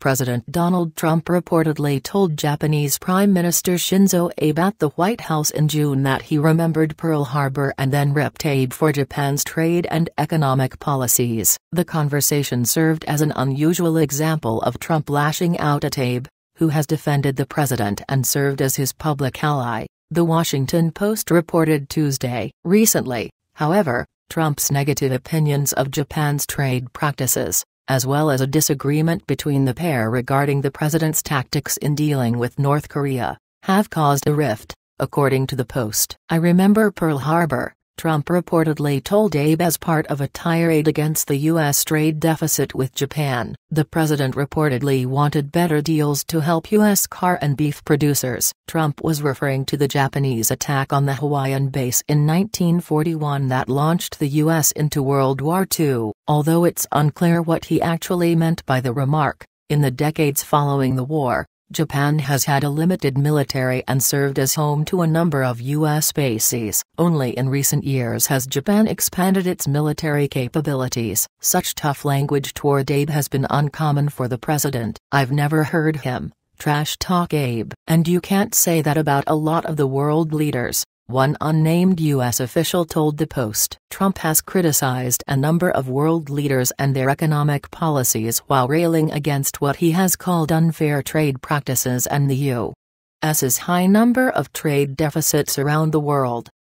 President Donald Trump reportedly told Japanese Prime Minister Shinzo Abe at the White House in June that he remembered Pearl Harbor and then ripped Abe for Japan's trade and economic policies. The conversation served as an unusual example of Trump lashing out at Abe, who has defended the president and served as his public ally, The Washington Post reported Tuesday. Recently, however, Trump's negative opinions of Japan's trade practices, as well as a disagreement between the pair regarding the president's tactics in dealing with North Korea, have caused a rift, according to the Post. I remember Pearl Harbor, Trump reportedly told Abe as part of a tirade against the U.S. trade deficit with Japan. The president reportedly wanted better deals to help U.S. car and beef producers. Trump was referring to the Japanese attack on the Hawaiian base in 1941 that launched the U.S. into World War II. Although it's unclear what he actually meant by the remark, in the decades following the war, Japan has had a limited military and served as home to a number of U.S. bases. Only in recent years has Japan expanded its military capabilities. Such tough language toward Abe has been uncommon for the president. I've never heard him trash talk Abe. And you can't say that about a lot of the world leaders one unnamed U.S. official told the Post. Trump has criticized a number of world leaders and their economic policies while railing against what he has called unfair trade practices and the U.S.'s high number of trade deficits around the world.